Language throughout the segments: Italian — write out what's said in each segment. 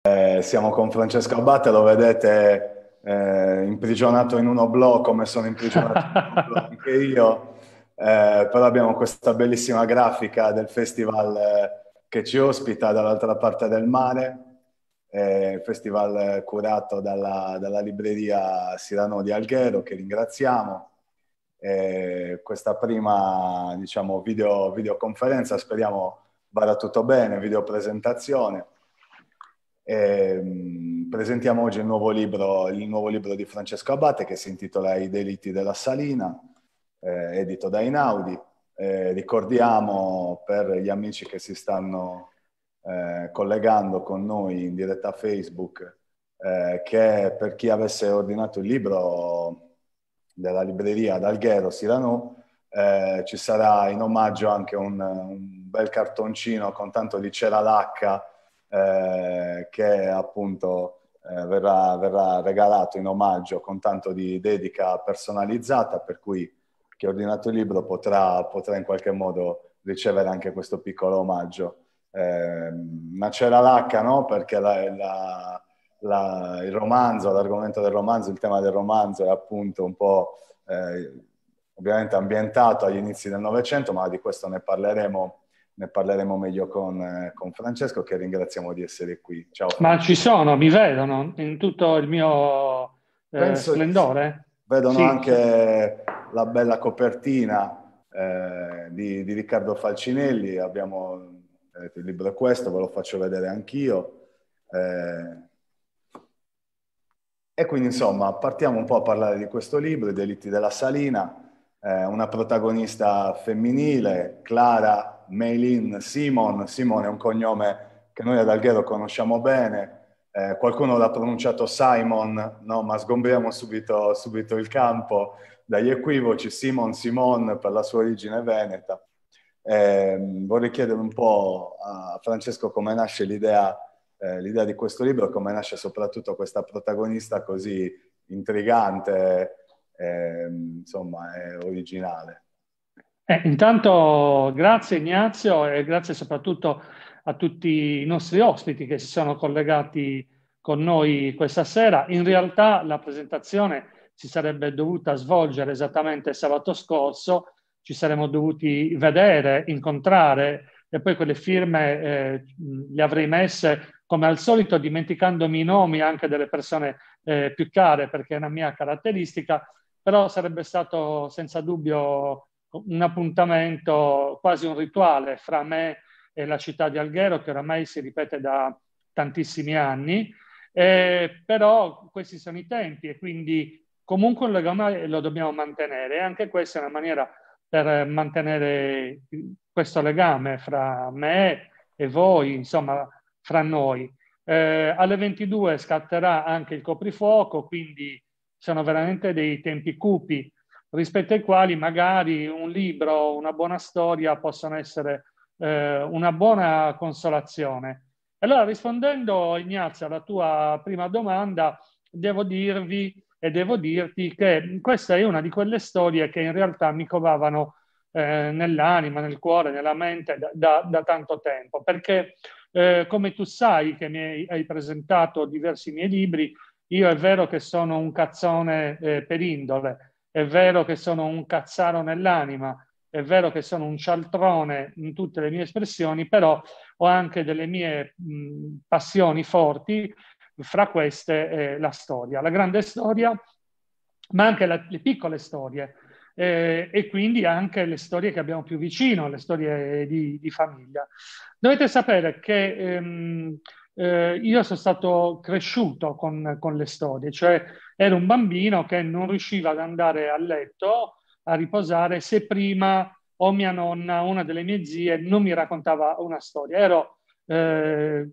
Eh, siamo con Francesco Abate, lo vedete eh, imprigionato in uno blog come sono imprigionato in uno blog anche io, eh, però abbiamo questa bellissima grafica del festival eh, che ci ospita dall'altra parte del mare, eh, festival curato dalla, dalla, libreria Sirano di Alghero che ringraziamo. Eh, questa prima diciamo, video, videoconferenza speriamo vada tutto bene, videopresentazione. Eh, presentiamo oggi il nuovo, libro, il nuovo, libro, di Francesco Abate che si intitola I delitti della Salina, eh, edito da Inaudi. Eh, ricordiamo per gli amici che si stanno eh, collegando con noi in diretta Facebook eh, che per chi avesse ordinato il libro della libreria ad Alghero, Sirano eh, ci sarà in omaggio anche un, un bel cartoncino con tanto di cera lacca eh, che appunto eh, verrà, verrà, regalato in omaggio con tanto di dedica personalizzata, per cui chi ha ordinato il libro potrà, potrà in qualche modo ricevere anche questo piccolo omaggio. Eh, ma c'era la lacca, no? Perché la, la, la, il romanzo, l'argomento del romanzo, il tema del romanzo è appunto un po' eh, ovviamente ambientato agli inizi del Novecento, ma di questo ne parleremo ne parleremo meglio con, eh, con, Francesco, che ringraziamo di essere qui. Ciao. Ma ci sono, mi vedono in tutto il mio eh, splendore? Vedono sì. anche la bella copertina eh, di, di, Riccardo Falcinelli, abbiamo il libro è questo, ve lo faccio vedere anch'io. Eh, e quindi insomma partiamo un po' a parlare di questo libro, I delitti della salina, eh, una protagonista femminile, Clara Mailin Simon, Simon è un cognome che noi ad Alghero conosciamo bene, eh, qualcuno l'ha pronunciato Simon, no? ma sgombriamo subito, subito il campo dagli equivoci, Simon Simon per la sua origine veneta. Eh, vorrei chiedere un po' a Francesco come nasce l'idea, eh, l'idea di questo libro e come nasce soprattutto questa protagonista così intrigante, eh, insomma, originale. Eh, intanto grazie Ignazio e grazie soprattutto a tutti i nostri ospiti che si sono collegati con noi questa sera. In realtà la presentazione si sarebbe dovuta svolgere esattamente sabato scorso, ci saremmo dovuti vedere, incontrare e poi quelle firme eh, le avrei messe come al solito dimenticandomi i nomi anche delle persone eh, più care perché è una mia caratteristica, però sarebbe stato senza dubbio un appuntamento, quasi un rituale fra me e la città di Alghero che oramai si ripete da tantissimi anni, eh, però questi sono i tempi e quindi comunque un legame lo dobbiamo mantenere e anche questa è una maniera per mantenere questo legame fra me e voi, insomma, fra noi. Eh, alle 22 scatterà anche il coprifuoco, quindi sono veramente dei tempi cupi rispetto ai quali magari un libro, una buona storia possono essere eh, una buona consolazione. Allora, rispondendo Ignazio alla tua prima domanda, devo dirvi e devo dirti che questa è una di quelle storie che in realtà mi covavano eh, nell'anima, nel cuore, nella mente da, da, da tanto tempo, perché eh, come tu sai che mi hai, hai, presentato diversi miei libri, io è vero che sono un cazzone eh, per indole, è vero che sono un cazzaro nell'anima, è vero che sono un cialtrone in tutte le mie espressioni, però ho anche delle mie mh, passioni forti, fra queste eh, la storia, la grande storia, ma anche la, le piccole storie eh, e quindi anche le storie che abbiamo più vicino, le storie di, di famiglia. Dovete sapere che ehm, eh, io sono stato cresciuto con, con le storie, cioè era un bambino che non riusciva ad andare a letto a riposare se prima o mia nonna, una delle mie zie, non mi raccontava una storia. Ero, eh,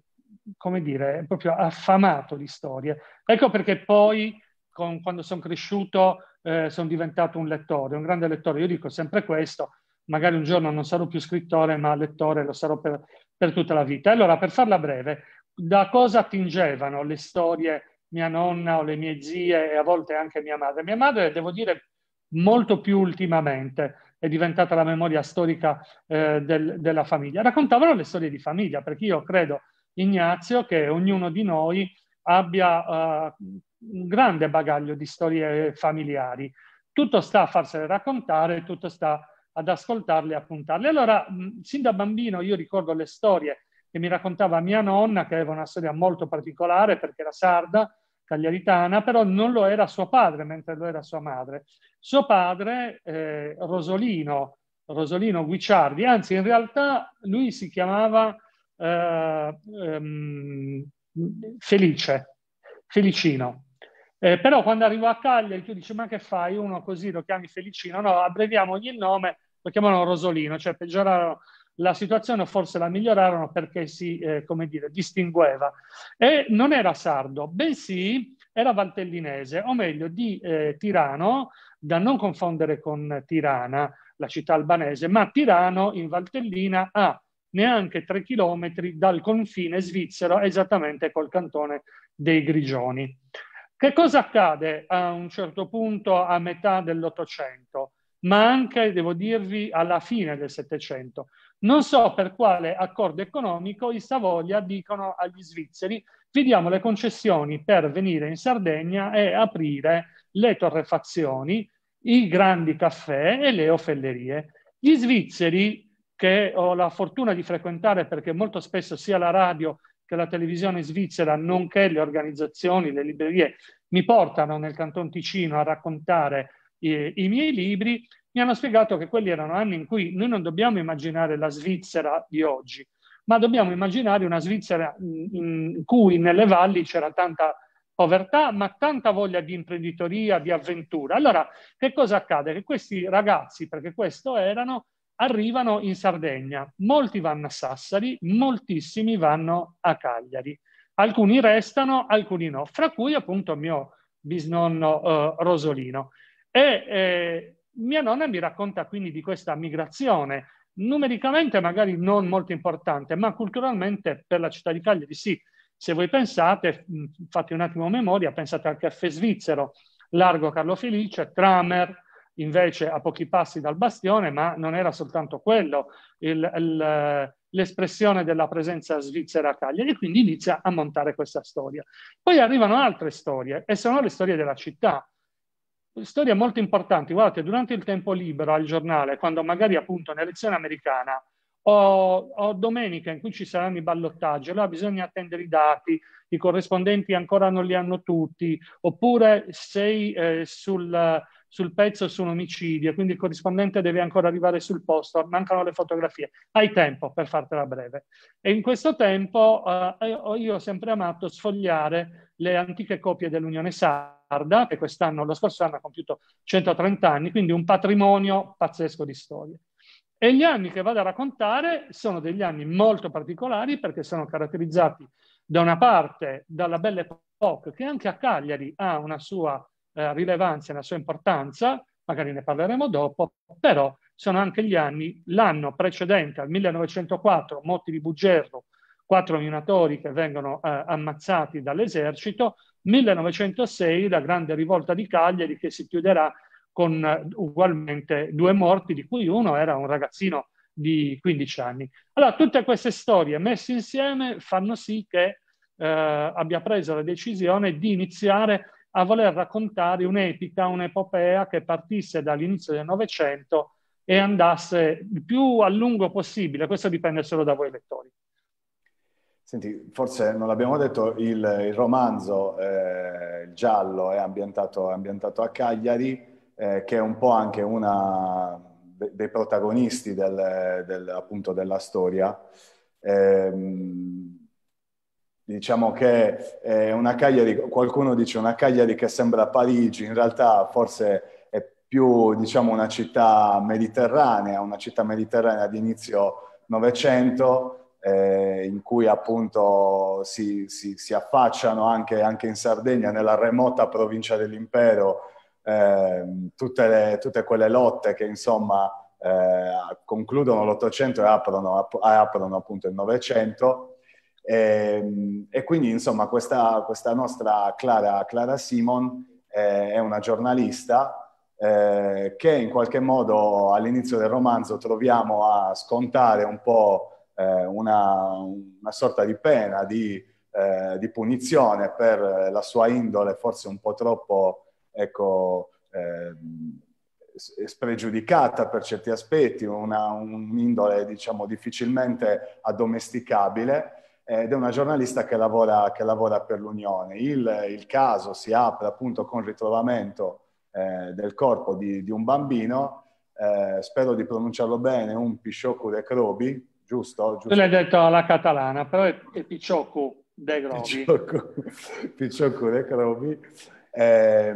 come dire, proprio affamato di storie. Ecco perché poi, con, quando sono cresciuto, eh, sono diventato un lettore, un grande lettore. Io dico sempre questo, magari un giorno non sarò più scrittore, ma lettore lo sarò per, per tutta la vita. Allora, per farla breve, da cosa attingevano le storie mia nonna o le mie zie e a volte anche mia madre. Mia madre, devo dire, molto più ultimamente è diventata la memoria storica eh, del, della famiglia. Raccontavano le storie di famiglia, perché io credo, Ignazio, che ognuno di noi abbia eh, un grande bagaglio di storie familiari. Tutto sta a farsele raccontare, tutto sta ad ascoltarle e appuntarle. Allora, mh, sin da bambino io ricordo le storie e mi raccontava mia nonna che aveva una storia molto particolare perché era sarda, cagliaritana, però non lo era suo padre, mentre lo era sua madre. Suo padre, eh, Rosolino, Rosolino Guicciardi, anzi in realtà lui si chiamava eh, ehm, Felice, Felicino. Eh, però quando arrivò a Cagliari tu dici ma che fai uno così lo chiami Felicino? No, abbreviamo ogni nome, lo chiamano Rosolino, cioè peggioravano la situazione forse la migliorarono perché si, eh, come dire, distingueva. E non era sardo, bensì era valtellinese, o meglio di eh, Tirano, da non confondere con Tirana, la città albanese, ma Tirano in Valtellina a neanche tre chilometri dal confine svizzero, esattamente col cantone dei Grigioni. Che cosa accade a un certo punto a metà dell'Ottocento, ma anche, devo dirvi, alla fine del Settecento? Non so per quale accordo economico i Savoia dicono agli svizzeri vi diamo le concessioni per venire in Sardegna e aprire le torrefazioni, i grandi caffè e le ofellerie. Gli svizzeri, che ho la fortuna di frequentare perché molto spesso sia la radio che la televisione svizzera, nonché le organizzazioni, le librerie, mi portano nel Canton Ticino a raccontare i, eh, i miei libri, mi hanno spiegato che quelli erano anni in cui noi non dobbiamo immaginare la Svizzera di oggi, ma dobbiamo immaginare una Svizzera in cui nelle valli c'era tanta povertà, ma tanta voglia di imprenditoria, di avventura. Allora, che cosa accade? Che questi ragazzi, perché questo erano, arrivano in Sardegna. Molti vanno a Sassari, moltissimi vanno a Cagliari. Alcuni restano, alcuni no, fra cui appunto mio bisnonno eh, Rosolino. E eh, mia nonna mi racconta quindi di questa migrazione, numericamente magari non molto importante, ma culturalmente per la città di Cagliari sì. Se voi pensate, mm, fate un attimo memoria, pensate anche a Fe svizzero, largo Carlo Felice, Tramer, invece a pochi passi dal bastione, ma non era soltanto quello il, il, l'espressione della presenza svizzera a Cagliari, quindi inizia a montare questa storia. Poi arrivano altre storie, e sono le storie della città storie molto importanti. Guardate, durante il tempo libero al giornale, quando magari appunto un'elezione americana o, o, domenica in cui ci saranno i ballottaggi, allora bisogna attendere i dati, i corrispondenti ancora non li hanno tutti, oppure sei eh, sul, sul pezzo su un omicidio, quindi il corrispondente deve ancora arrivare sul posto, mancano le fotografie. Hai tempo per fartela breve. E in questo tempo eh, io ho sempre amato sfogliare le antiche copie dell'Unione Sacra Garda, che quest'anno, lo scorso anno ha compiuto 130 anni, quindi un patrimonio pazzesco di storie. E gli anni che vado a raccontare sono degli anni molto particolari perché sono caratterizzati da una parte dalla Belle Époque, che anche a Cagliari ha una sua eh, rilevanza, una sua importanza, magari ne parleremo dopo, però sono anche gli anni, l'anno precedente al 1904, Motti di Bugerro, quattro minatori che vengono eh, ammazzati dall'esercito, 1906 la grande rivolta di Cagliari che si chiuderà con eh, ugualmente due morti, di cui uno era un ragazzino di 15 anni. Allora, tutte queste storie messe insieme fanno sì che eh, abbia preso la decisione di iniziare a voler raccontare un'epica, un'epopea che partisse dall'inizio del Novecento e andasse il più a lungo possibile. Questo dipende solo da voi lettori. Senti, forse non l'abbiamo detto, il, il romanzo eh, il giallo è ambientato, ambientato a Cagliari, eh, che è un po' anche uno de, dei protagonisti del, del, appunto della storia. Eh, diciamo che è una Cagliari, qualcuno dice una Cagliari che sembra Parigi, in realtà forse è più diciamo, una città mediterranea, una città mediterranea di inizio Novecento eh, in cui appunto si, si, si affacciano anche, anche, in Sardegna, nella remota provincia dell'impero, eh, tutte, le, tutte, quelle lotte che insomma eh, concludono l'Ottocento e aprono, ap- aprono, appunto il Novecento. E, ehm, e, quindi insomma questa, questa nostra Clara, Clara Simon eh, è una giornalista eh, che in qualche modo all'inizio del romanzo troviamo a scontare un po' eh, una, una, sorta di pena, di, eh, di, punizione per la sua indole forse un po' troppo ecco, eh, spregiudicata per certi aspetti, una, un'indole diciamo difficilmente addomesticabile ed è una giornalista che lavora, che lavora per l'Unione. Il, il, caso si apre appunto con il ritrovamento eh, del corpo di, di un bambino, eh, spero di pronunciarlo bene, un Pishoku de Krobi, giusto? giusto? Tu l'hai detto alla catalana, però è, è Picciocco De Grobi. Picciocco, Picciocco De Grobi. Eh,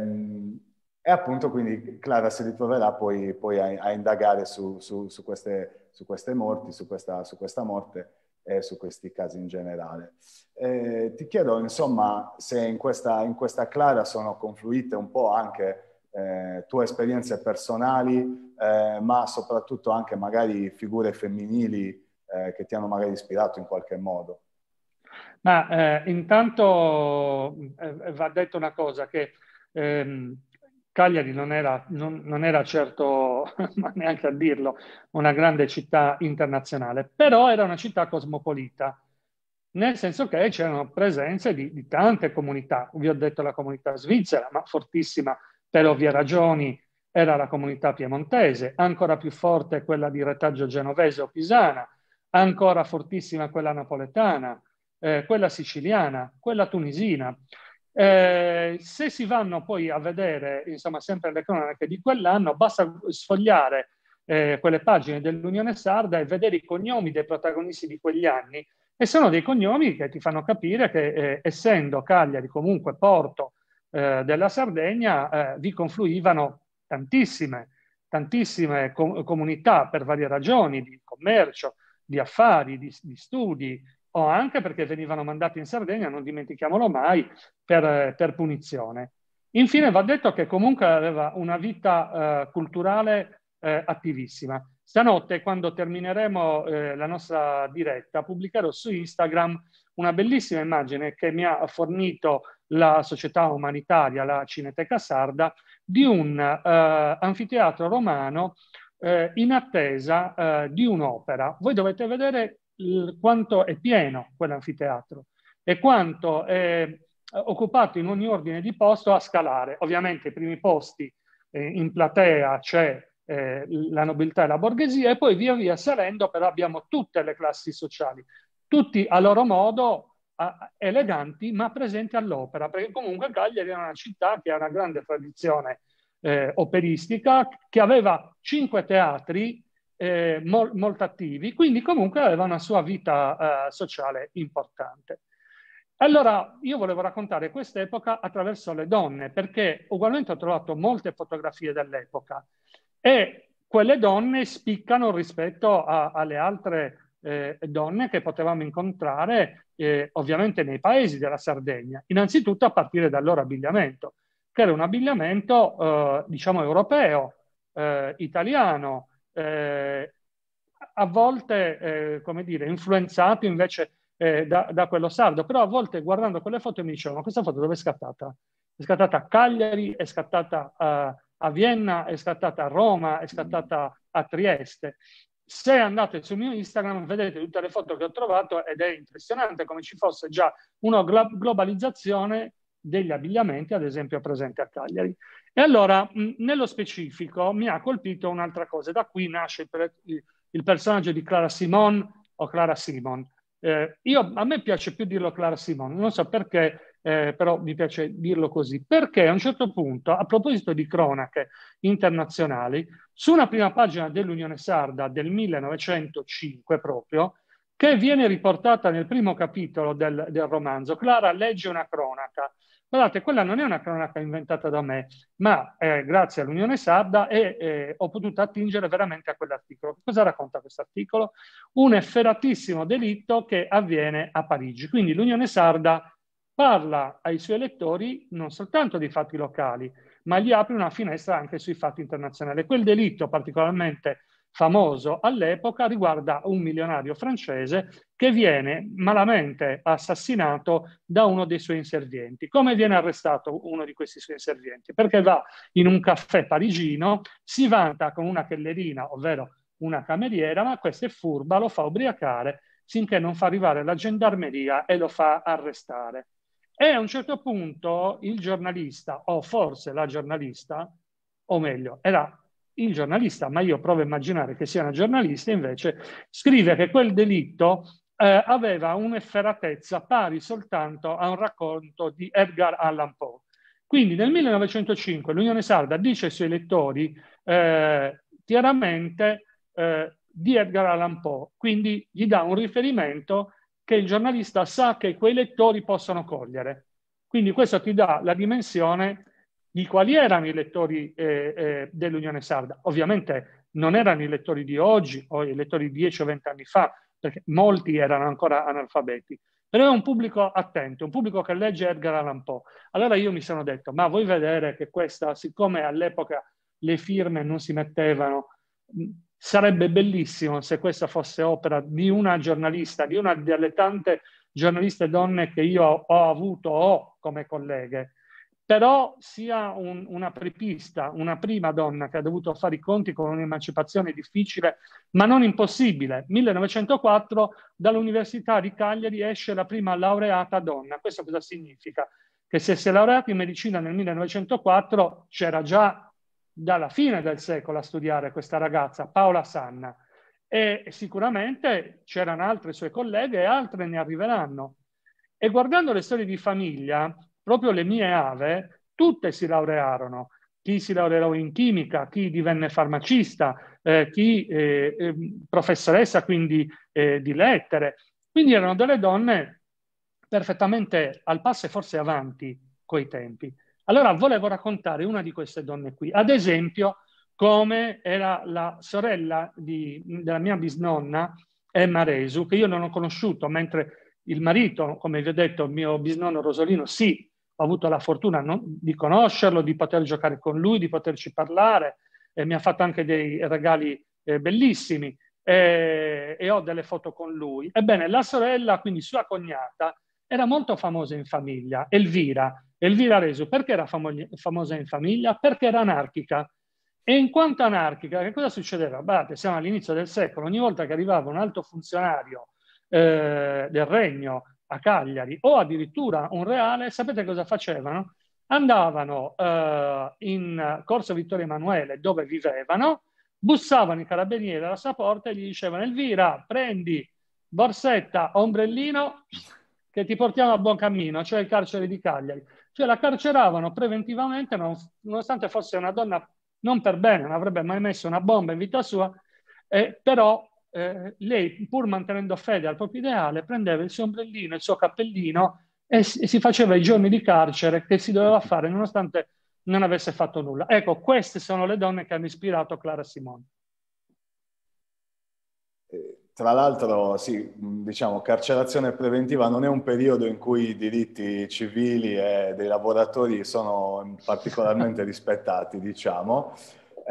e appunto quindi Clara si ritroverà poi, poi a, a, indagare su, su, su, queste, su, queste, morti, su questa, questa morte e su questi casi in generale. Eh, ti chiedo insomma se in questa, in questa, Clara sono confluite un po' anche eh, tue esperienze personali, eh, ma soprattutto anche magari figure femminili eh, che ti hanno magari ispirato in qualche modo? Ma eh, intanto eh, va detto una cosa che ehm, Cagliari non era, non, non era certo, ma neanche a dirlo, una grande città internazionale, però era una città cosmopolita, nel senso che c'erano presenze di, di tante comunità. Vi ho detto la comunità svizzera, ma fortissima per ovvie ragioni era la comunità piemontese, ancora più forte quella di retaggio genovese o pisana, ancora fortissima quella napoletana, eh, quella siciliana, quella tunisina. Eh, se si vanno poi a vedere, insomma, sempre le cronache di quell'anno, basta sfogliare eh, quelle pagine dell'Unione Sarda e vedere i cognomi dei protagonisti di quegli anni. E sono dei cognomi che ti fanno capire che, eh, essendo Cagliari comunque porto eh, della Sardegna, eh, vi confluivano tantissime, tantissime com- comunità per varie ragioni, di commercio, di affari, di, di studi, o anche perché venivano mandati in Sardegna, non dimentichiamolo mai, per, per punizione. Infine va detto che comunque aveva una vita eh, culturale eh, attivissima. Stanotte, quando termineremo eh, la nostra diretta, pubblicherò su Instagram una bellissima immagine che mi ha fornito la società umanitaria, la Cineteca Sarda, di un eh, anfiteatro romano eh, in attesa eh, di un'opera. Voi dovete vedere il, quanto è pieno quell'anfiteatro e quanto è eh, occupato in ogni ordine di posto a scalare. Ovviamente i primi posti eh, in platea c'è eh, la nobiltà e la borghesia e poi via via salendo però abbiamo tutte le classi sociali, tutti a loro modo eleganti ma presenti all'opera, perché comunque Cagliari è una città che ha una grande tradizione eh, operistica che aveva cinque teatri eh, mol, molto attivi, quindi comunque aveva una sua vita eh, sociale importante. Allora, io volevo raccontare quest'epoca attraverso le donne, perché ugualmente ho trovato molte fotografie dell'epoca e quelle donne spiccano rispetto a, alle altre eh, donne che potevamo incontrare eh, ovviamente nei paesi della Sardegna, innanzitutto a partire dal loro abbigliamento era un abbigliamento, eh, diciamo, europeo, eh, italiano, eh, a volte, eh, come dire, influenzato invece eh, da, da, quello sardo, però a volte guardando quelle foto mi dicevano, ma questa foto dove è scattata? È scattata a Cagliari, è scattata eh, a Vienna, è scattata a Roma, è scattata a Trieste. Se andate sul mio Instagram vedete tutte le foto che ho trovato ed è impressionante come ci fosse già una globalizzazione degli abbigliamenti, ad esempio presente a Cagliari. E allora, nello specifico, mi ha colpito un'altra cosa. Da qui nasce il, il, il personaggio di Clara Simon o Clara Simon. Eh, io, a me piace più dirlo Clara Simon, non so perché, eh, però mi piace dirlo così, perché a un certo punto, a proposito di cronache internazionali, su una prima pagina dell'Unione Sarda del 1905 proprio, che viene riportata nel primo capitolo del, del romanzo, Clara legge una cronaca Guardate, quella non è una cronaca inventata da me, ma eh, grazie all'Unione Sarda e, eh, ho potuto attingere veramente a quell'articolo. Cosa racconta questo articolo? Un efferatissimo delitto che avviene a Parigi. Quindi l'Unione Sarda parla ai suoi elettori non soltanto di fatti locali, ma gli apre una finestra anche sui fatti internazionali. Quel delitto particolarmente famoso all'epoca riguarda un milionario francese che viene malamente assassinato da uno dei suoi inservienti. Come viene arrestato uno di questi suoi inservienti? Perché va in un caffè parigino, si vanta con una kellerina, ovvero una cameriera, ma questa è furba, lo fa ubriacare finché non fa arrivare la gendarmeria e lo fa arrestare. E a un certo punto il giornalista, o forse la giornalista, o meglio, era il giornalista, ma io provo a immaginare che sia una giornalista, invece scrive che quel delitto eh, aveva un'efferatezza pari soltanto a un racconto di Edgar Allan Poe. Quindi nel 1905 l'Unione Sarda dice ai suoi lettori eh, chiaramente eh, di Edgar Allan Poe, quindi gli dà un riferimento che il giornalista sa che quei lettori possono cogliere. Quindi questo ti dà la dimensione di quali erano i lettori eh, eh, dell'Unione Sarda. Ovviamente non erano i lettori di oggi o i lettori di 10 o 20 anni fa, perché molti erano ancora analfabeti, però è un pubblico attento, un pubblico che legge Edgar Allan Poe. Allora io mi sono detto, ma vuoi vedere che questa, siccome all'epoca le firme non si mettevano, sarebbe bellissimo se questa fosse opera di una giornalista, di una delle tante giornaliste donne che io ho avuto o come colleghe, però sia un, una prepista, una prima donna che ha dovuto fare i conti con un'emancipazione difficile, ma non impossibile. 1904 dall'Università di Cagliari esce la prima laureata donna. Questo cosa significa? Che se si è laureata in medicina nel 1904 c'era già dalla fine del secolo a studiare questa ragazza, Paola Sanna, e sicuramente c'erano altre sue colleghe e altre ne arriveranno. E guardando le storie di famiglia, proprio le mie ave, tutte si laurearono. Chi si laureò in chimica, chi divenne farmacista, eh, chi eh, ehm, professoressa quindi eh, di lettere. Quindi erano delle donne perfettamente al passo e forse avanti coi tempi. Allora volevo raccontare una di queste donne qui, ad esempio come era la sorella di, della mia bisnonna Emma Resu, che io non ho conosciuto, mentre il marito, come vi ho detto, il mio bisnonno Rosolino, sì, ho avuto la fortuna non, di conoscerlo, di poter giocare con lui, di poterci parlare, eh, mi ha fatto anche dei regali eh, bellissimi eh, e ho delle foto con lui. Ebbene, la sorella, quindi sua cognata, era molto famosa in famiglia, Elvira, Elvira Reso, Perché era famo- famosa in famiglia? Perché era anarchica. E in quanto anarchica, che cosa succedeva? Guardate, siamo all'inizio del secolo, ogni volta che arrivava un alto funzionario eh, del regno a Cagliari o addirittura un reale, sapete cosa facevano? Andavano eh, in Corso Vittorio Emanuele, dove vivevano, bussavano i carabinieri alla sua porta e gli dicevano Elvira, prendi borsetta, ombrellino, che ti portiamo a buon cammino, cioè il carcere di Cagliari. Cioè la carceravano preventivamente, non, nonostante fosse una donna non per bene, non avrebbe mai messo una bomba in vita sua, eh, però eh, lei, pur mantenendo fede al proprio ideale, prendeva il suo ombrellino, il suo cappellino e si, e si faceva i giorni di carcere che si doveva fare nonostante non avesse fatto nulla. Ecco, queste sono le donne che hanno ispirato Clara Simone. Eh, tra l'altro, sì, diciamo, carcerazione preventiva non è un periodo in cui i diritti civili e dei lavoratori sono particolarmente rispettati, diciamo.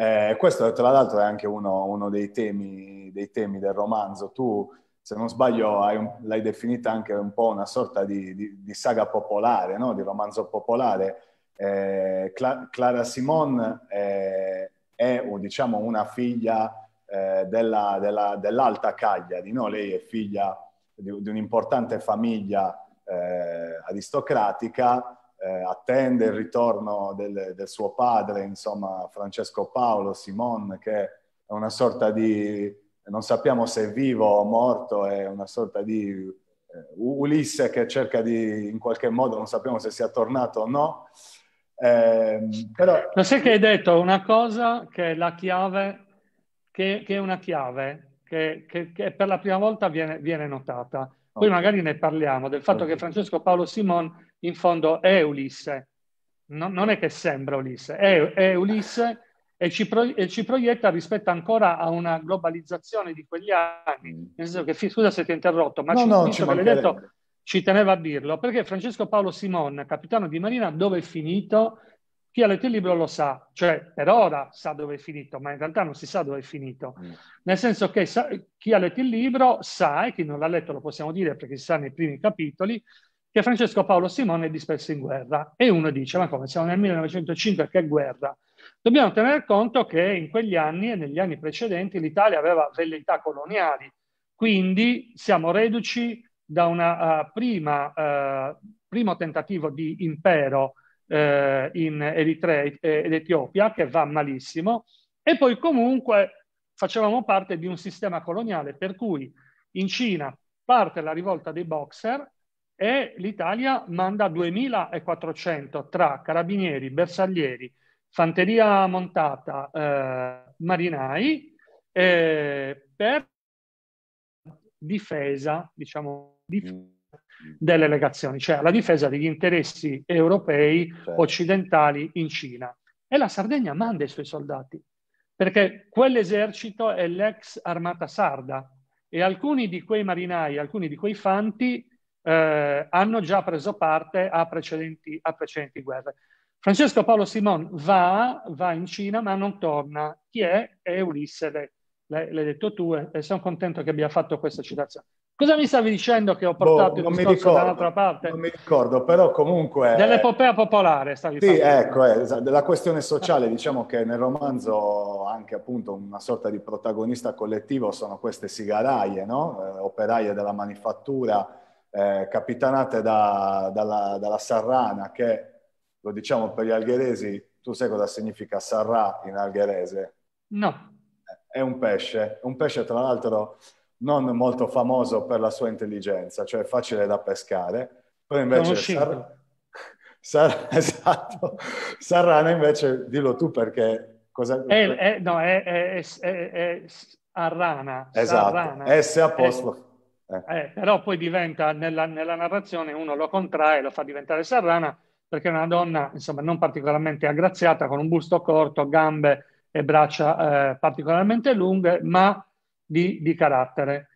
Eh, questo tra l'altro è anche uno, uno dei, temi, dei, temi, del romanzo. Tu, se non sbaglio, un, l'hai definita anche un po' una sorta di, di, di saga popolare, no? di romanzo popolare. Eh, Cla- Clara Simone eh, è diciamo, una figlia eh, della, della, dell'alta Cagliari, no? lei è figlia di, di un'importante famiglia eh, aristocratica eh, attende il ritorno del, del, suo padre, insomma Francesco Paolo Simon, che è una sorta di, non sappiamo se è vivo o morto, è una sorta di eh, Ulisse che cerca di, in qualche modo, non sappiamo se sia tornato o no. Eh, però... Lo sai che hai detto una cosa che è la chiave, che, che è una chiave, che, che, che per la prima volta viene, viene notata poi magari ne parliamo del fatto okay. che Francesco Paolo Simon in fondo è Ulisse, no, non è che sembra Ulisse, è, è Ulisse e ci, pro, e ci, proietta rispetto ancora a una globalizzazione di quegli anni. Mm. Nel senso che, scusa se ti ho interrotto, ma no, ci, no, ci detto, ci teneva a dirlo, perché Francesco Paolo Simon, capitano di Marina, dove è finito? chi ha letto il libro lo sa, cioè per ora sa dove è finito, ma in realtà non si sa dove è finito. Mm. Nel senso che sa, chi ha letto il libro sa, e chi non l'ha letto lo possiamo dire perché si sa nei primi capitoli, che Francesco Paolo Simone è disperso in guerra. E uno dice, ma come, siamo nel 1905, che guerra? Dobbiamo tener conto che in quegli anni e negli anni precedenti l'Italia aveva velleità coloniali, quindi siamo reduci da un uh, uh, primo tentativo di impero eh, in Eritrea ed Etiopia, che va malissimo, e poi comunque facevamo parte di un sistema coloniale per cui in Cina parte la rivolta dei boxer e l'Italia manda 2.400 tra carabinieri, bersaglieri, fanteria montata, eh, marinai, eh, per difesa, diciamo, difesa delle legazioni, cioè alla difesa degli interessi europei certo. occidentali in Cina. E la Sardegna manda i suoi soldati, perché quell'esercito è l'ex armata sarda e alcuni di quei marinai, alcuni di quei fanti eh, hanno già preso parte a precedenti, a precedenti guerre. Francesco Paolo Simon va, va, in Cina ma non torna. Chi è? È Ulisse, l'hai detto tu e sono contento che abbia fatto questa citazione. Cosa mi stavi dicendo che ho boh, portato boh, non mi ricordo, dall'altra parte? Non mi ricordo, però comunque... Dell'epopea popolare stavi Sì, ecco, eh, della questione sociale. diciamo che nel romanzo anche appunto una sorta di protagonista collettivo sono queste sigaraie, no? Eh, operaie della manifattura, eh, capitanate da, dalla, dalla, Sarrana, che lo diciamo per gli algheresi, tu sai cosa significa Sarrà in algherese? No. Eh, è un pesce, un pesce tra l'altro non molto famoso per la sua intelligenza, cioè facile da pescare, poi invece Sar- Sar- esatto. Sarrana invece, dillo tu perché... Cosa... È, è, no, è, è, è, è Arrana. Esatto, Sarrana. S apostrofo. Eh. Eh. eh, però poi diventa nella, nella, narrazione uno lo contrae, lo fa diventare Sarrana perché è una donna insomma non particolarmente aggraziata con un busto corto, gambe e braccia eh, particolarmente lunghe, ma di, di carattere.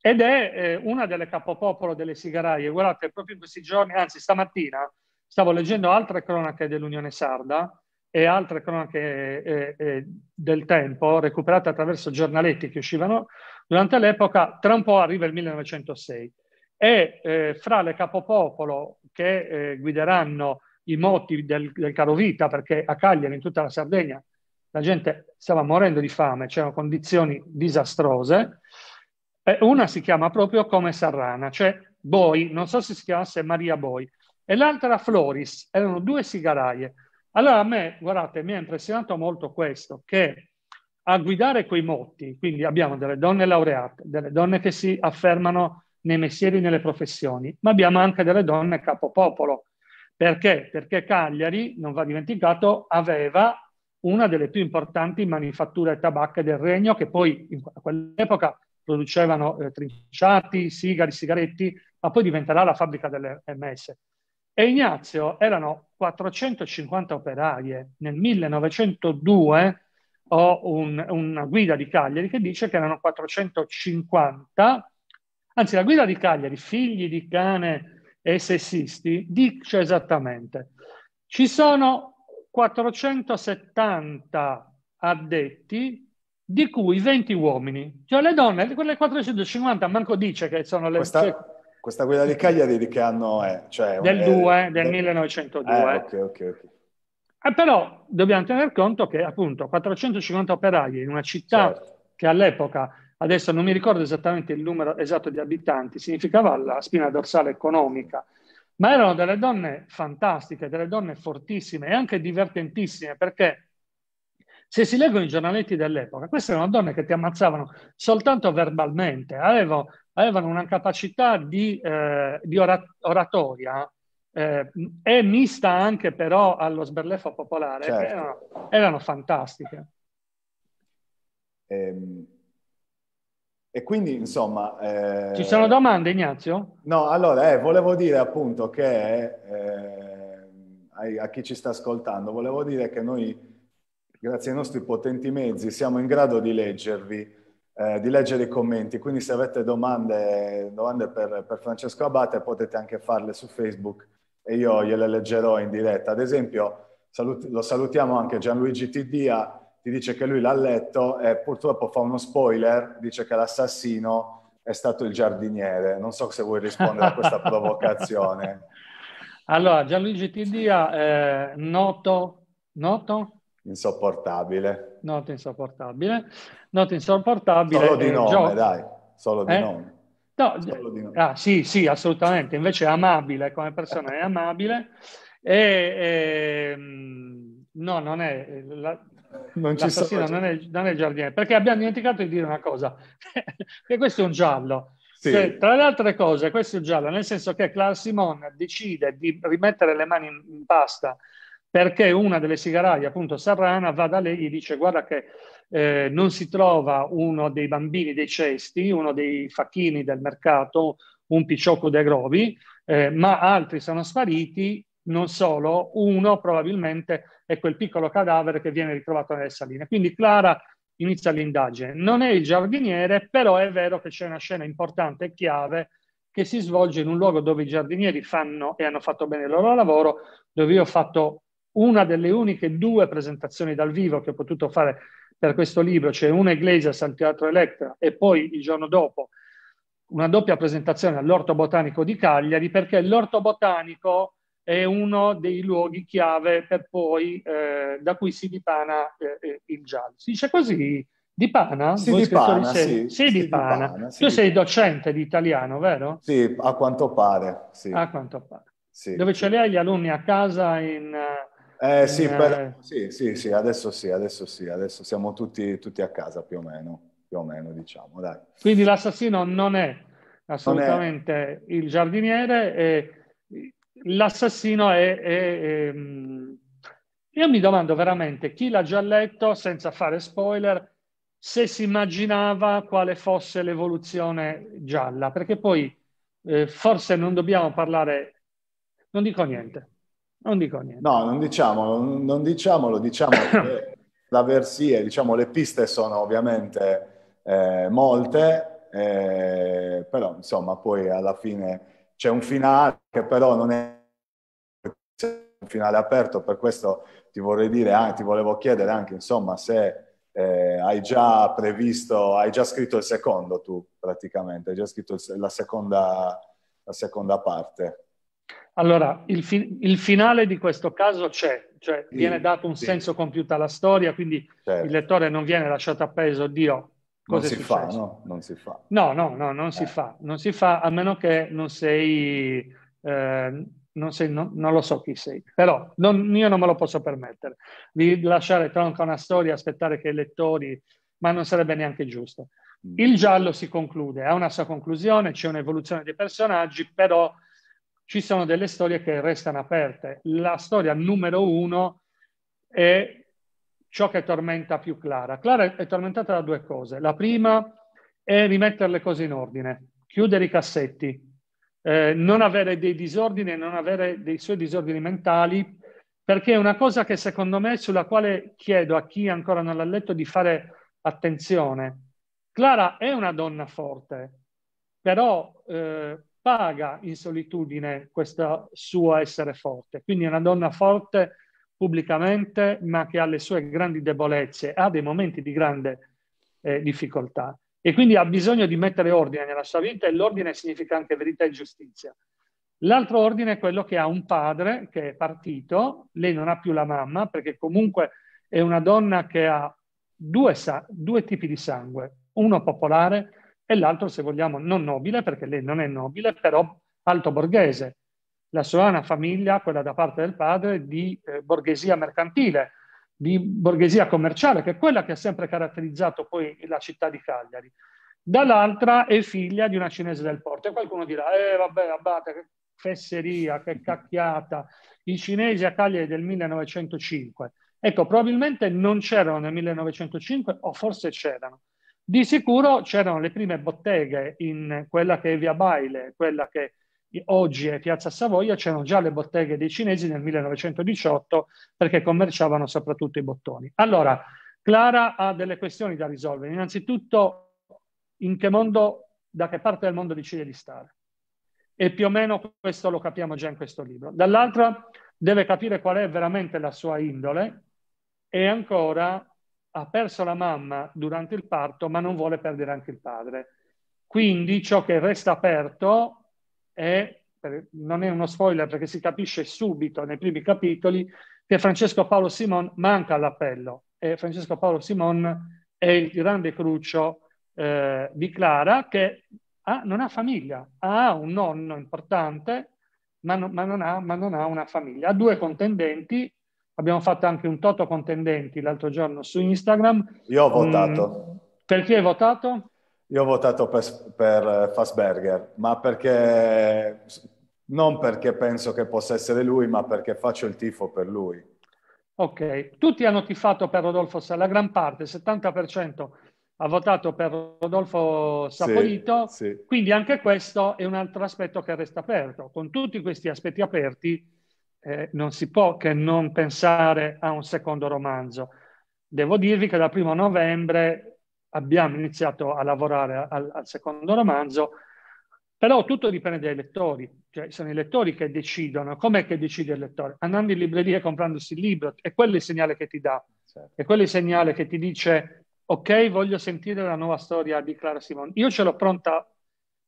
Ed è eh, una delle capopopolo delle sigaraie. Guardate, proprio in questi giorni, anzi stamattina, stavo leggendo altre cronache dell'Unione Sarda e altre cronache eh, eh, del tempo, recuperate attraverso giornaletti che uscivano durante l'epoca, tra un po' arriva il 1906. E eh, fra le capopopolo che eh, guideranno i moti del, del carovita, perché a Cagliari, in tutta la Sardegna, la gente stava morendo di fame, c'erano condizioni disastrose. E una si chiama proprio come Sarrana, cioè Boi, non so se si chiamasse Maria Boi, e l'altra Floris, erano due sigaraie. Allora a me, guardate, mi ha impressionato molto questo, che a guidare quei motti, quindi abbiamo delle donne laureate, delle donne che si affermano nei mestieri nelle professioni, ma abbiamo anche delle donne capopopolo. Perché? Perché Cagliari, non va dimenticato, aveva una delle più importanti manifatture tabacche del regno, che poi in, quell'epoca producevano eh, trinciati, sigari, sigaretti, ma poi diventerà la fabbrica delle MS. E Ignazio erano 450 operaie. Nel 1902 ho un, una guida di Cagliari che dice che erano 450, anzi la guida di Cagliari, figli di cane e sessisti, dice esattamente, ci sono 470 addetti, di cui 20 uomini. Cioè le donne, quelle 450, manco dice che sono le... Questa, questa guida di Cagliari di che anno è? Cioè, del 2, del, del 1902. Eh, ok, ok, ok. Eh, però dobbiamo tener conto che appunto 450 operai in una città certo. che all'epoca, adesso non mi ricordo esattamente il numero esatto di abitanti, significava la spina dorsale economica ma erano delle donne fantastiche, delle donne fortissime e anche divertentissime perché se si leggono i giornaletti dell'epoca, queste erano donne che ti ammazzavano soltanto verbalmente, avevano, avevano una capacità di, eh, di oratoria eh, e mista anche però allo sberleffo popolare, certo. erano, erano, fantastiche. Ehm, e quindi, insomma... Eh... Ci sono domande, Ignazio? No, allora, eh, volevo dire appunto che eh, a chi ci sta ascoltando, volevo dire che noi, grazie ai nostri potenti mezzi, siamo in grado di leggervi, eh, di leggere i commenti. Quindi se avete domande, domande per, per, Francesco Abate potete anche farle su Facebook e io gliele leggerò in diretta. Ad esempio, salut- lo salutiamo anche Gianluigi Tidia, ti dice che lui l'ha letto e purtroppo fa uno spoiler, dice che l'assassino è stato il giardiniere. Non so se vuoi rispondere a questa provocazione. Allora, Gianluigi Tidia, eh, noto, noto? Insopportabile. Noto insopportabile. Noto insopportabile. Solo di eh, nome, gio- dai, solo di eh? nome. No, Ah, sì, sì, assolutamente. Invece è amabile, come persona è amabile. E, e, ehm, no, non è... La, non ci sono. non è, non è, il giardiniere, perché abbiamo dimenticato di dire una cosa, che questo è un giallo. Sì. Cioè, tra le altre cose, questo è un giallo, nel senso che Clark Simon decide di rimettere le mani in, in pasta perché una delle sigaraie, appunto Serrana, va da lei e gli dice guarda che eh, non si trova uno dei bambini dei cesti, uno dei facchini del mercato, un picciocco dei grovi, eh, ma altri sono spariti, non solo, uno probabilmente è quel piccolo cadavere che viene ritrovato nelle saline. Quindi Clara inizia l'indagine. Non è il giardiniere, però è vero che c'è una scena importante e chiave che si svolge in un luogo dove i giardinieri fanno e hanno fatto bene il loro lavoro, dove io ho fatto una delle uniche due presentazioni dal vivo che ho potuto fare per questo libro, cioè una iglesia al Teatro Elettra e poi il giorno dopo una doppia presentazione all'Orto Botanico di Cagliari, perché l'Orto Botanico è uno dei luoghi chiave per poi, eh, da cui si dipana eh, eh il giallo. Si dice così, dipana? Si Voi dipana, sì. Si, si dipana. dipana si tu sei docente di italiano, vero? Sì, a quanto pare. Sì. A quanto pare. Sì. Dove ce li hai gli alunni a casa in... Eh, in sì, per... Eh, sì, sì, sì, adesso sì, adesso sì, adesso siamo tutti, tutti a casa più o meno, più o meno diciamo, dai. Quindi l'assassino non è assolutamente non è... il giardiniere, e l'assassino è, è, è, mm, Io mi domando veramente chi l'ha già letto, senza fare spoiler, se si immaginava quale fosse l'evoluzione gialla, perché poi eh, forse non dobbiamo parlare... Non dico niente. Non dico niente. No, non diciamolo, non diciamolo, diciamo che la versia, diciamo le piste sono ovviamente eh, molte, eh, però insomma poi alla fine c'è un finale che però non è un finale aperto, per questo ti vorrei dire, anche, ti volevo chiedere anche, insomma, se eh, hai già previsto, hai già scritto il secondo tu praticamente, hai già scritto il, la, seconda, la, seconda, parte. Allora, il, fi- il, finale di questo caso c'è, cioè sì, viene dato un sì. senso compiuto alla storia, quindi certo. il lettore non viene lasciato appeso, oddio, cosa non si fa, no? Non si fa. No, no, no, non eh. si fa, non si fa, a meno che non sei... Eh, non, sei, no, non, lo so chi sei, però non, io non me lo posso permettere di lasciare tronca una storia, aspettare che i lettori, ma non sarebbe neanche giusto. Mm. Il giallo si conclude, ha una sua conclusione, c'è un'evoluzione dei personaggi, però ci sono delle storie che restano aperte. La storia numero uno è ciò che tormenta più Clara. Clara è tormentata da due cose. La prima è rimettere le cose in ordine, chiudere i cassetti, eh, non avere dei disordini, e non avere dei suoi disordini mentali, perché è una cosa che secondo me sulla quale chiedo a chi ancora non l'ha letto di fare attenzione. Clara è una donna forte, però eh, paga in solitudine questo suo essere forte. Quindi è una donna forte pubblicamente, ma che ha le sue grandi debolezze, ha dei momenti di grande eh, difficoltà e quindi ha bisogno di mettere ordine nella sua vita e l'ordine significa anche verità e giustizia. L'altro ordine è quello che ha un padre che è partito, lei non ha più la mamma perché comunque è una donna che ha due, due tipi di sangue, uno popolare e l'altro se vogliamo non nobile perché lei non è nobile, però alto borghese. La sua è una famiglia, quella da parte del padre, di eh, borghesia mercantile, di borghesia commerciale, che è quella che ha sempre caratterizzato poi la città di Cagliari. Dall'altra è figlia di una cinese del porto. E qualcuno dirà, eh vabbè, abbate, che fesseria, che cacchiata, i cinesi a Cagliari del 1905. Ecco, probabilmente non c'erano nel 1905, o forse c'erano. Di sicuro c'erano le prime botteghe in quella che è via Baile, quella che oggi è Piazza Savoia, c'erano già le botteghe dei cinesi nel 1918 perché commerciavano soprattutto i bottoni. Allora, Clara ha delle questioni da risolvere. Innanzitutto, in che mondo, da che parte del mondo decide di stare? E più o meno questo lo capiamo già in questo libro. Dall'altra, deve capire qual è veramente la sua indole e ancora ha perso la mamma durante il parto, ma non vuole perdere anche il padre. Quindi ciò che resta aperto è, non è uno spoiler perché si capisce subito nei primi capitoli, che Francesco Paolo Simon manca all'appello e Francesco Paolo Simon è il grande cruccio eh, di Clara che ha, non ha famiglia, ha un nonno importante ma, no, ma, non ha, ma non ha una famiglia. Ha due contendenti abbiamo fatto anche un toto contendenti l'altro giorno su Instagram. Io ho mm, votato. Um, perché hai votato? Io ho votato per, per eh, Fassberger, ma perché non perché penso che possa essere lui, ma perché faccio il tifo per lui. Ok, tutti hanno tifato per Rodolfo Sapolito, la gran parte, il 70% ha votato per Rodolfo Sapolito, sì, sì. quindi anche questo è un altro aspetto che resta aperto. Con tutti questi aspetti aperti eh, non si può che non pensare a un secondo romanzo. Devo dirvi che dal primo novembre abbiamo iniziato a lavorare al, al secondo romanzo, però tutto dipende dai lettori, cioè sono i lettori che decidono. Com'è che decide il lettore? Andando in libreria e comprandosi il libro, è quello il segnale che ti dà, certo. è quello il segnale che ti dice ok, voglio sentire la nuova storia di Clara Simone. Io ce l'ho pronta,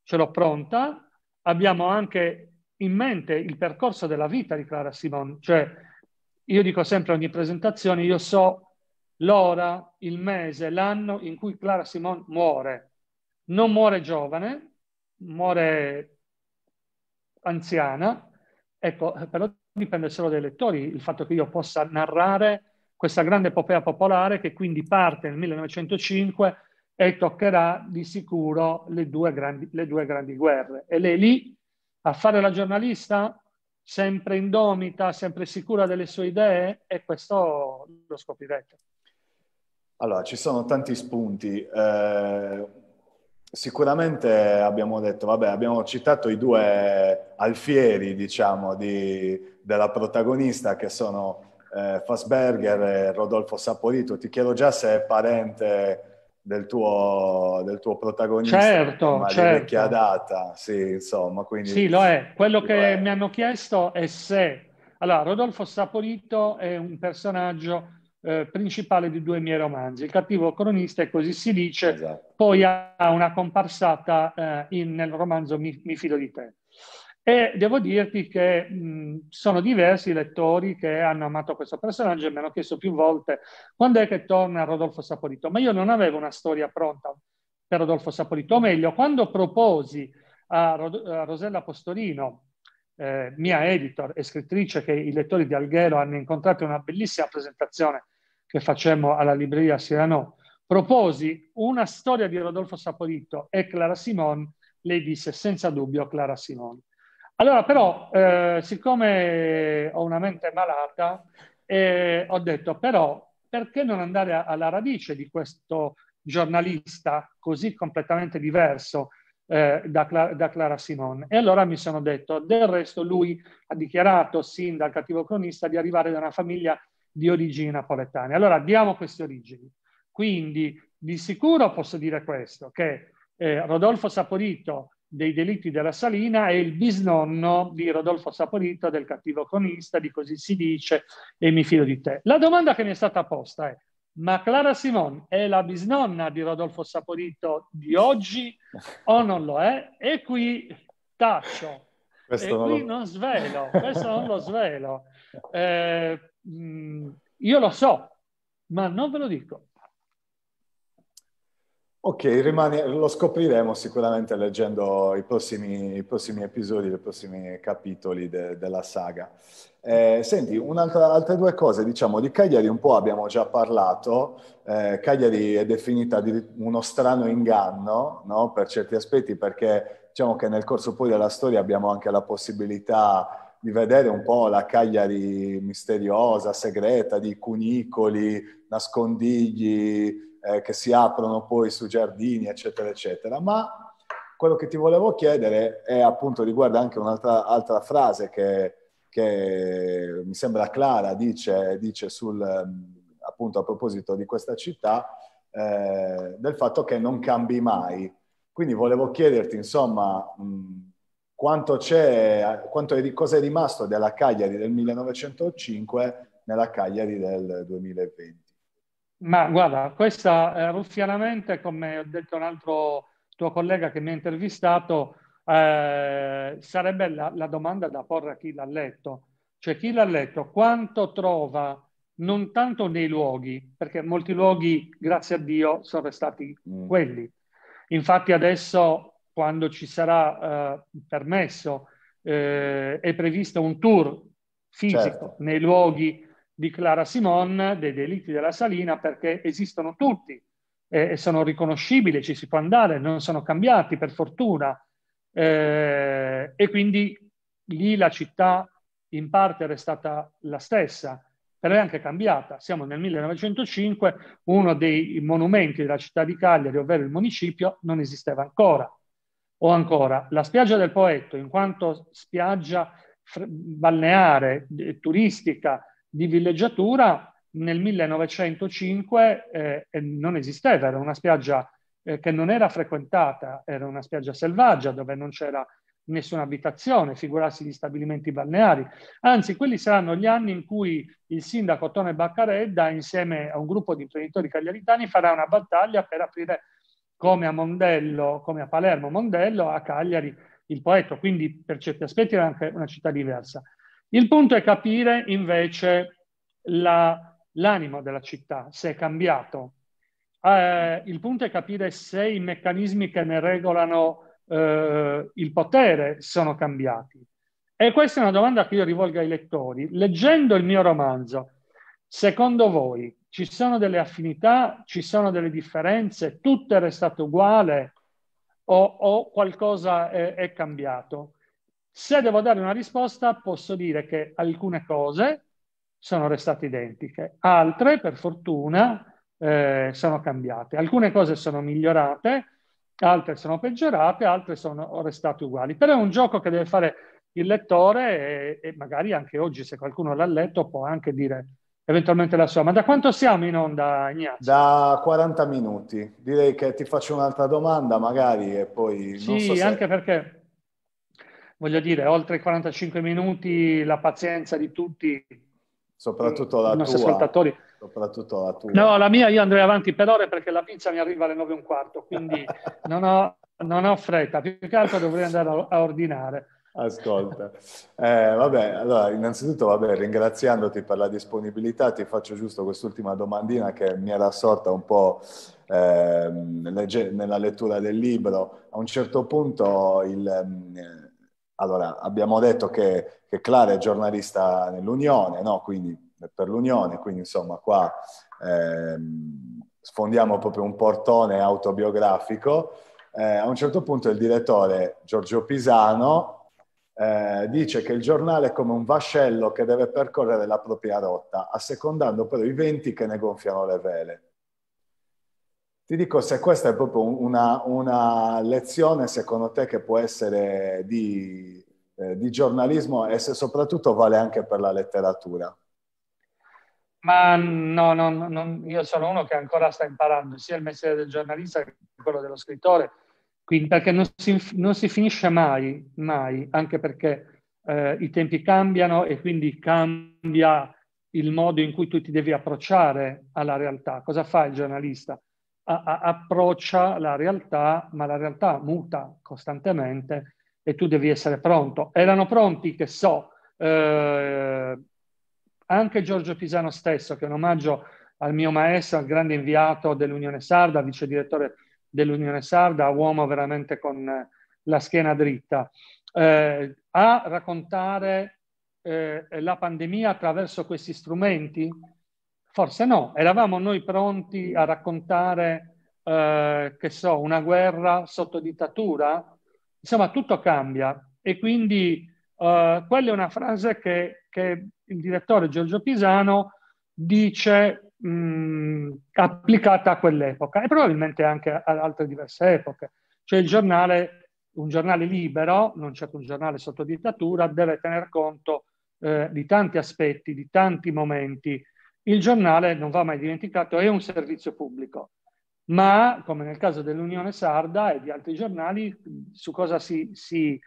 ce l'ho pronta, abbiamo anche in mente il percorso della vita di Clara Simone, cioè io dico sempre ogni presentazione, io so l'ora, il mese, l'anno in cui Clara Simone muore. Non muore giovane, muore anziana. Ecco, però dipende solo dai lettori il fatto che io possa narrare questa grande epopea popolare che quindi parte nel 1905 e toccherà di sicuro le due grandi, le due grandi guerre. E lei lì a fare la giornalista, sempre indomita, sempre sicura delle sue idee, e questo lo scoprirete. Allora, ci sono tanti spunti. Eh, sicuramente abbiamo detto, vabbè, abbiamo citato i due alfieri, diciamo, di, della protagonista che sono eh, Fassberger e Rodolfo Saporito. Ti chiedo già se è parente del tuo, del tuo protagonista. Certo, ma certo. vecchia data, sì, insomma. Quindi, sì, lo è. Quello lo che è. mi hanno chiesto è se... Allora, Rodolfo Saporito è un personaggio eh, principale di due miei romanzi, Il cattivo cronista e così si dice, esatto. poi ha una comparsata eh, in, nel romanzo mi, mi, fido di te. E devo dirti che mh, mm, sono diversi i lettori che hanno amato questo personaggio e mi hanno chiesto più volte quando è che torna Rodolfo Saporito, ma io non avevo una storia pronta per Rodolfo Saporito, o meglio, quando proposi a, Rod- a Rosella Postorino eh, mia editor e scrittrice che i lettori di Alghero hanno incontrato in una bellissima presentazione che facemmo alla libreria Sirano, proposi una storia di Rodolfo Saporito e Clara Simon, lei disse senza dubbio Clara Simon. Allora però, eh, siccome ho una mente malata, eh, ho detto però perché non andare a, alla radice di questo giornalista così completamente diverso eh, da, da, Clara Simone. E allora mi sono detto, del resto lui ha dichiarato, sin dal cattivo cronista, di arrivare da una famiglia di origini napoletane. Allora diamo queste origini. Quindi di sicuro posso dire questo, che eh, Rodolfo Saporito dei delitti della Salina è il bisnonno di Rodolfo Saporito, del cattivo conista, di così si dice, e mi fido di te. La domanda che mi è stata posta è, ma Clara Simon è la bisnonna di Rodolfo Saporito di oggi o non lo è? E qui taccio, questo e qui non lo... non svelo, questo non lo svelo. Eh, Mm, io lo so, ma non ve lo dico. Ok, rimane, lo scopriremo sicuramente leggendo i prossimi, i prossimi episodi, i prossimi capitoli de, della saga. Eh, senti, altre due cose, diciamo, di Cagliari un po' abbiamo già parlato, eh, Cagliari è definita di uno strano inganno, no? Per certi aspetti, perché diciamo che nel corso poi della storia abbiamo anche la possibilità di vedere un po' la Cagliari misteriosa, segreta, di cunicoli, nascondigli eh, che si aprono poi su giardini, eccetera, eccetera. Ma quello che ti volevo chiedere è appunto riguarda anche un'altra frase che, che, mi sembra Clara dice, dice sul, appunto a proposito di questa città, eh, del fatto che non cambi mai. Quindi volevo chiederti, insomma, mh, quanto c'è, quanto è, cosa è rimasto della Cagliari del 1905 nella Cagliari del 2020. Ma guarda, questa eh, ruffianamente, come ho detto un altro tuo collega che mi ha intervistato, eh, sarebbe la, la, domanda da porre a chi l'ha letto. Cioè chi l'ha letto quanto trova non tanto nei luoghi, perché molti luoghi, grazie a Dio, sono restati mm. quelli. Infatti adesso quando ci sarà eh, permesso, eh, è previsto un tour fisico certo. nei luoghi di Clara Simon, dei delitti della Salina, perché esistono tutti eh, e sono riconoscibili, ci si può andare, non sono cambiati per fortuna. Eh, e quindi lì la città in parte è restata la stessa, però è anche cambiata. Siamo nel 1905, uno dei monumenti della città di Cagliari, ovvero il municipio, non esisteva ancora. O ancora, la spiaggia del Poetto, in quanto spiaggia balneare, turistica, di villeggiatura, nel 1905 eh, non esisteva, era una spiaggia eh, che non era frequentata, era una spiaggia selvaggia dove non c'era nessuna abitazione, figurarsi gli stabilimenti balneari. Anzi, quelli saranno gli anni in cui il sindaco Tone Baccaredda, insieme a un gruppo di imprenditori cagliaritani, farà una battaglia per aprire come a Mondello, come a Palermo Mondello, a Cagliari il poeta, quindi per certi aspetti era anche una città diversa. Il punto è capire invece la, l'animo della città, se è cambiato. Eh, il punto è capire se i meccanismi che ne regolano eh, il potere sono cambiati. E questa è una domanda che io rivolgo ai lettori. Leggendo il mio romanzo, Secondo voi ci sono delle affinità, ci sono delle differenze, tutto è restato uguale o, o qualcosa è, è cambiato? Se devo dare una risposta posso dire che alcune cose sono restate identiche, altre per fortuna eh, sono cambiate. Alcune cose sono migliorate, altre sono peggiorate, altre sono restate uguali. Però è un gioco che deve fare il lettore e, e magari anche oggi, se qualcuno l'ha letto, può anche dire eventualmente la sua. Ma da quanto siamo in onda, Ignazio? Da 40 minuti. Direi che ti faccio un'altra domanda, magari, e poi... Sì, so se... anche perché, voglio dire, oltre i 45 minuti, la pazienza di tutti... Soprattutto la tua. ascoltatori. Soprattutto la tua. No, la mia io andrei avanti per ore perché la pizza mi arriva alle 9 e un quarto, quindi non, ho, non ho fretta. Più che altro dovrei andare a, a ordinare. Ascolta, eh, vabbè, allora innanzitutto vabbè, ringraziandoti per la disponibilità ti faccio giusto quest'ultima domandina che mi era sorta un po' eh, legge- nella lettura del libro. A un certo punto il, eh, allora, abbiamo detto che, che, Clara è giornalista nell'Unione, no? quindi, per l'Unione, quindi insomma qua ehm, sfondiamo proprio un portone autobiografico. Eh, a un certo punto il direttore Giorgio Pisano eh, dice che il giornale è come un vascello che deve percorrere la propria rotta, assecondando però i venti che ne gonfiano le vele. Ti dico se questa è proprio una, una lezione, secondo te, che può essere di, eh, di giornalismo e se soprattutto vale anche per la letteratura. Ma no, no, no, io sono uno che ancora sta imparando sia il mestiere del giornalista che quello dello scrittore quindi perché non si, non si finisce mai, mai, anche perché eh, i tempi cambiano e quindi cambia il modo in cui tu ti devi approcciare alla realtà. Cosa fa il giornalista? A, a, approccia la realtà, ma la realtà muta costantemente e tu devi essere pronto. Erano pronti, che so, eh, anche Giorgio Pisano stesso, che è un omaggio al mio maestro, al grande inviato dell'Unione Sarda, vice direttore dell'Unione Sarda, uomo veramente con eh, la schiena dritta, eh, a raccontare eh, la pandemia attraverso questi strumenti? Forse no, eravamo noi pronti a raccontare, eh, che so, una guerra sotto dittatura? Insomma, tutto cambia e quindi eh, quella è una frase che, che il direttore Giorgio Pisano dice mh, applicata a quell'epoca e probabilmente anche ad altre diverse epoche. Cioè il giornale, un giornale libero, non certo un giornale sotto dittatura, deve tener conto eh, di tanti aspetti, di tanti momenti. Il giornale, non va mai dimenticato, è un servizio pubblico, ma come nel caso dell'Unione Sarda e di altri giornali, su cosa, si, si,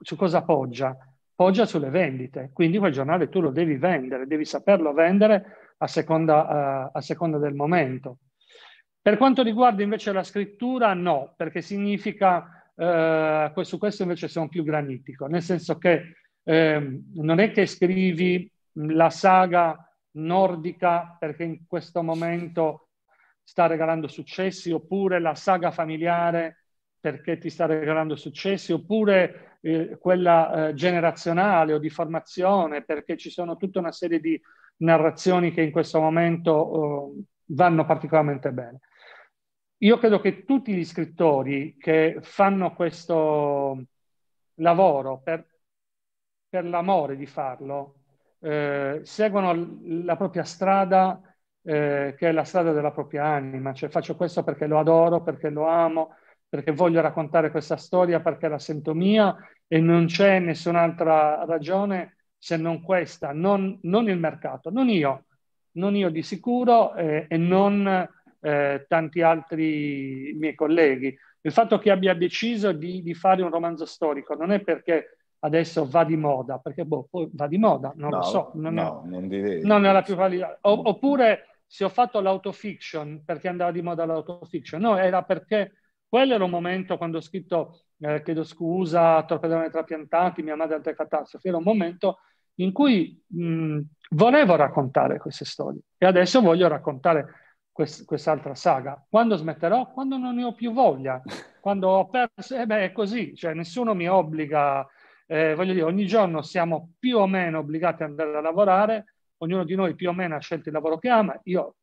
su cosa poggia? Poggia sulle vendite, quindi quel giornale tu lo devi vendere, devi saperlo vendere a seconda, eh, a seconda del momento. Per quanto riguarda invece la scrittura, no, perché significa, eh, su questo invece sono più granitico, nel senso che eh, non è che scrivi la saga nordica perché in questo momento sta regalando successi, oppure la saga familiare perché ti sta regalando successi, oppure eh, quella eh, generazionale o di formazione perché ci sono tutta una serie di narrazioni che in questo momento eh, vanno particolarmente bene. Io credo che tutti gli scrittori che fanno questo lavoro per, per l'amore di farlo, eh, seguono la propria strada, eh, che è la strada della propria anima, cioè faccio questo perché lo adoro, perché lo amo, perché voglio raccontare questa storia, perché la sento mia e non c'è nessun'altra ragione se non questa, non, non il mercato, non io, non io di sicuro eh, e non eh, tanti altri miei colleghi. Il fatto che abbia deciso di, di, fare un romanzo storico non è perché adesso va di moda, perché boh, poi va di moda, non no, lo so. Non no, è, non direi. Non è la più valida. O, oppure se ho fatto l'autofiction, perché andava di moda l'autofiction? No, era perché quello era un momento quando ho scritto eh, chiedo scusa, torpedone trapiantati, mia madre altre catastrofi, era un momento in cui mh, volevo raccontare queste storie e adesso voglio raccontare quest- quest'altra saga. Quando smetterò? Quando non ne ho più voglia, quando ho perso, e eh beh è così, cioè nessuno mi obbliga, eh, voglio dire, ogni giorno siamo più o meno obbligati ad andare a lavorare, ognuno di noi più o meno ha scelto il lavoro che ama, io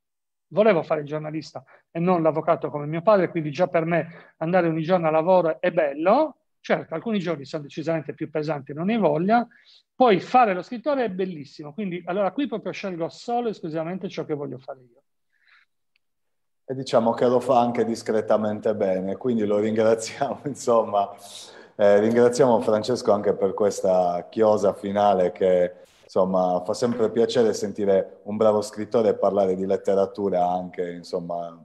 volevo fare il giornalista e non l'avvocato come mio padre, quindi già per me andare ogni giorno a lavoro è bello, certo alcuni giorni sono decisamente più pesanti, non ne voglia, poi fare lo scrittore è bellissimo, quindi allora qui proprio scelgo solo e esclusivamente ciò che voglio fare io. E diciamo che lo fa anche discretamente bene, quindi lo ringraziamo, insomma, eh, ringraziamo Francesco anche per questa chiosa finale che insomma, fa sempre piacere sentire un bravo scrittore parlare di letteratura anche, insomma,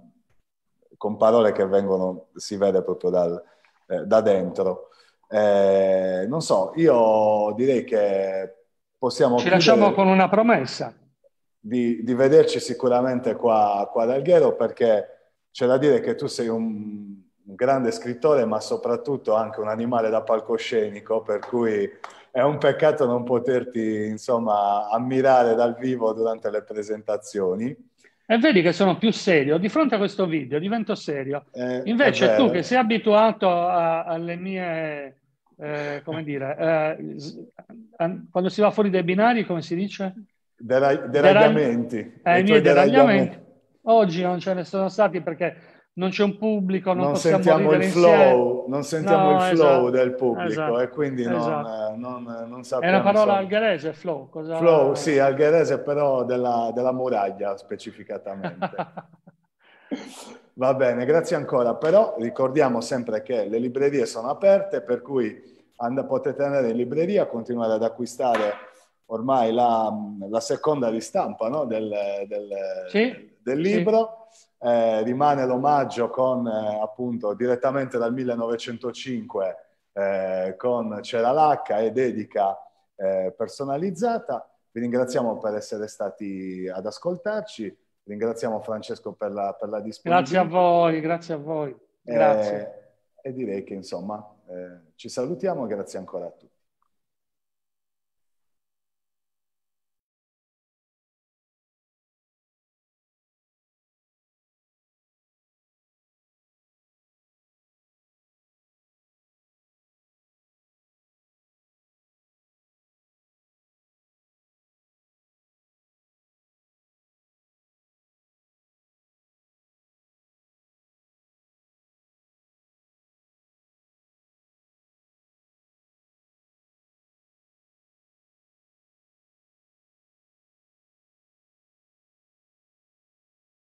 con parole che vengono, si vede proprio dal, eh, da dentro. Eh, non so, io direi che possiamo... Ci lasciamo con una promessa. Di, di vederci sicuramente qua, qua ad Alghero perché c'è da dire che tu sei un, un grande scrittore ma soprattutto anche un animale da palcoscenico per cui è un peccato non poterti insomma ammirare dal vivo durante le presentazioni. E vedi che sono più serio, di fronte a questo video divento serio. Eh, Invece tu che sei abituato a, alle mie, eh, come dire, eh, a, quando si va fuori dai binari, come si dice? Dera- deragliamenti. Derag- eh, ai miei deragliamenti. deragliamenti. Oggi non ce ne sono stati perché non c'è un pubblico, non, non sentiamo il flow, non sentiamo no, il flow esatto, del pubblico esatto, e quindi non, esatto. non, non, sappiamo. È una parola so. algherese, flow. Cosa... Flow, sì, algherese però della, della muraglia specificatamente. Va bene, grazie ancora. Però ricordiamo sempre che le librerie sono aperte, per cui and- potete andare in libreria, continuare ad acquistare ormai la, la seconda ristampa no? del, del, sì. del, libro. Sì. Eh, rimane l'omaggio con eh, appunto direttamente dal 1905 eh, con Ceralacca e dedica eh, personalizzata. Vi ringraziamo per essere stati ad ascoltarci, ringraziamo Francesco per la, per la disponibilità. Grazie a voi, grazie a voi. Eh, grazie. e direi che insomma eh, ci salutiamo, e grazie ancora a tutti.